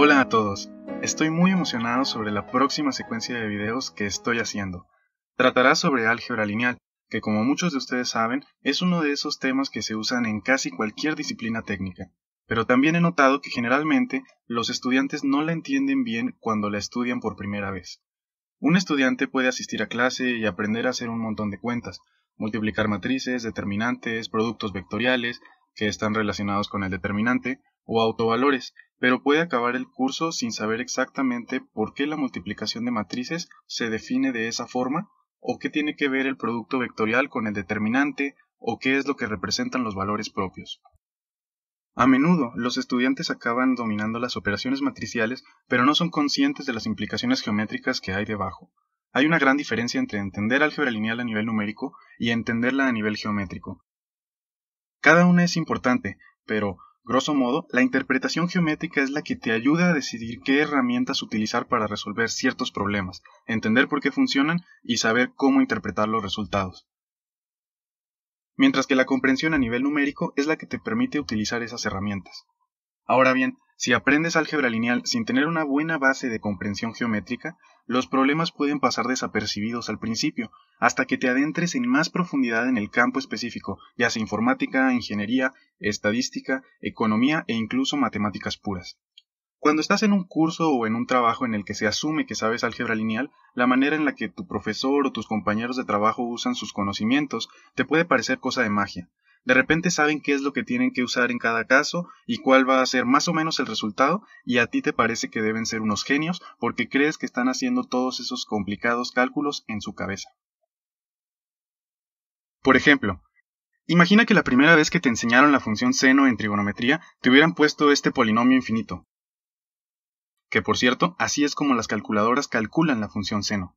Hola a todos, estoy muy emocionado sobre la próxima secuencia de videos que estoy haciendo. Tratará sobre álgebra lineal, que como muchos de ustedes saben, es uno de esos temas que se usan en casi cualquier disciplina técnica. Pero también he notado que generalmente los estudiantes no la entienden bien cuando la estudian por primera vez. Un estudiante puede asistir a clase y aprender a hacer un montón de cuentas, multiplicar matrices, determinantes, productos vectoriales, que están relacionados con el determinante, o autovalores, pero puede acabar el curso sin saber exactamente por qué la multiplicación de matrices se define de esa forma, o qué tiene que ver el producto vectorial con el determinante, o qué es lo que representan los valores propios. A menudo, los estudiantes acaban dominando las operaciones matriciales, pero no son conscientes de las implicaciones geométricas que hay debajo. Hay una gran diferencia entre entender álgebra lineal a nivel numérico y entenderla a nivel geométrico. Cada una es importante, pero Grosso modo, la interpretación geométrica es la que te ayuda a decidir qué herramientas utilizar para resolver ciertos problemas, entender por qué funcionan y saber cómo interpretar los resultados. Mientras que la comprensión a nivel numérico es la que te permite utilizar esas herramientas. Ahora bien, si aprendes álgebra lineal sin tener una buena base de comprensión geométrica, los problemas pueden pasar desapercibidos al principio, hasta que te adentres en más profundidad en el campo específico, ya sea informática, ingeniería, estadística, economía e incluso matemáticas puras. Cuando estás en un curso o en un trabajo en el que se asume que sabes álgebra lineal, la manera en la que tu profesor o tus compañeros de trabajo usan sus conocimientos te puede parecer cosa de magia, de repente saben qué es lo que tienen que usar en cada caso y cuál va a ser más o menos el resultado y a ti te parece que deben ser unos genios porque crees que están haciendo todos esos complicados cálculos en su cabeza. Por ejemplo, imagina que la primera vez que te enseñaron la función seno en trigonometría te hubieran puesto este polinomio infinito. Que por cierto, así es como las calculadoras calculan la función seno.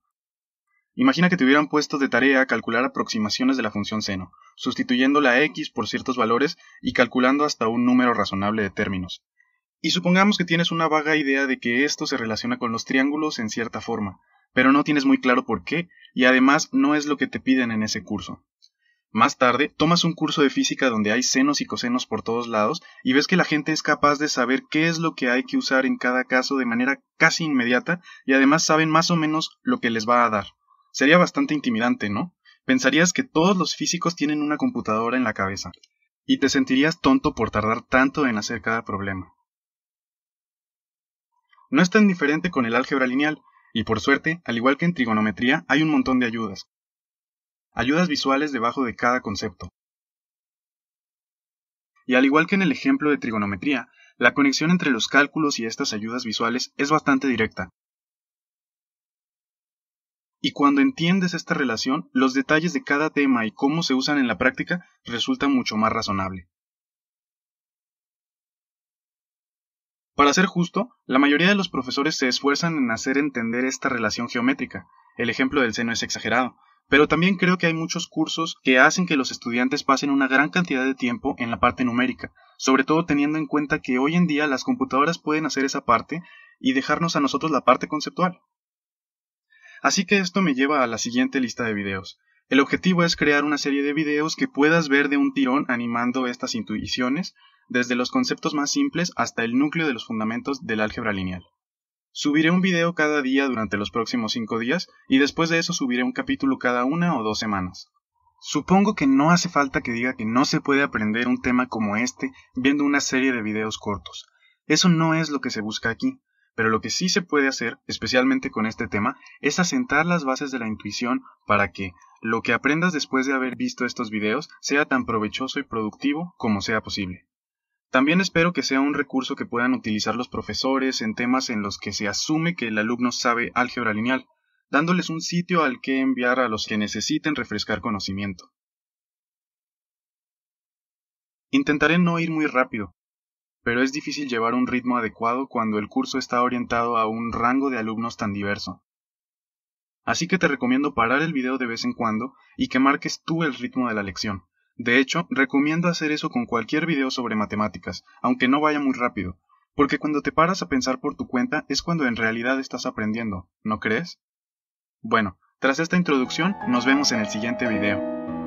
Imagina que te hubieran puesto de tarea calcular aproximaciones de la función seno, sustituyendo la x por ciertos valores y calculando hasta un número razonable de términos. Y supongamos que tienes una vaga idea de que esto se relaciona con los triángulos en cierta forma, pero no tienes muy claro por qué, y además no es lo que te piden en ese curso. Más tarde, tomas un curso de física donde hay senos y cosenos por todos lados y ves que la gente es capaz de saber qué es lo que hay que usar en cada caso de manera casi inmediata y además saben más o menos lo que les va a dar. Sería bastante intimidante, ¿no? Pensarías que todos los físicos tienen una computadora en la cabeza, y te sentirías tonto por tardar tanto en hacer cada problema. No es tan diferente con el álgebra lineal, y por suerte, al igual que en trigonometría, hay un montón de ayudas. Ayudas visuales debajo de cada concepto. Y al igual que en el ejemplo de trigonometría, la conexión entre los cálculos y estas ayudas visuales es bastante directa. Y cuando entiendes esta relación, los detalles de cada tema y cómo se usan en la práctica resultan mucho más razonable. Para ser justo, la mayoría de los profesores se esfuerzan en hacer entender esta relación geométrica. El ejemplo del seno es exagerado, pero también creo que hay muchos cursos que hacen que los estudiantes pasen una gran cantidad de tiempo en la parte numérica, sobre todo teniendo en cuenta que hoy en día las computadoras pueden hacer esa parte y dejarnos a nosotros la parte conceptual. Así que esto me lleva a la siguiente lista de videos. El objetivo es crear una serie de videos que puedas ver de un tirón animando estas intuiciones, desde los conceptos más simples hasta el núcleo de los fundamentos del álgebra lineal. Subiré un video cada día durante los próximos 5 días y después de eso subiré un capítulo cada una o dos semanas. Supongo que no hace falta que diga que no se puede aprender un tema como este viendo una serie de videos cortos. Eso no es lo que se busca aquí. Pero lo que sí se puede hacer, especialmente con este tema, es asentar las bases de la intuición para que lo que aprendas después de haber visto estos videos sea tan provechoso y productivo como sea posible. También espero que sea un recurso que puedan utilizar los profesores en temas en los que se asume que el alumno sabe álgebra lineal, dándoles un sitio al que enviar a los que necesiten refrescar conocimiento. Intentaré no ir muy rápido, pero es difícil llevar un ritmo adecuado cuando el curso está orientado a un rango de alumnos tan diverso. Así que te recomiendo parar el video de vez en cuando y que marques tú el ritmo de la lección. De hecho, recomiendo hacer eso con cualquier video sobre matemáticas, aunque no vaya muy rápido, porque cuando te paras a pensar por tu cuenta es cuando en realidad estás aprendiendo, ¿no crees? Bueno, tras esta introducción, nos vemos en el siguiente video.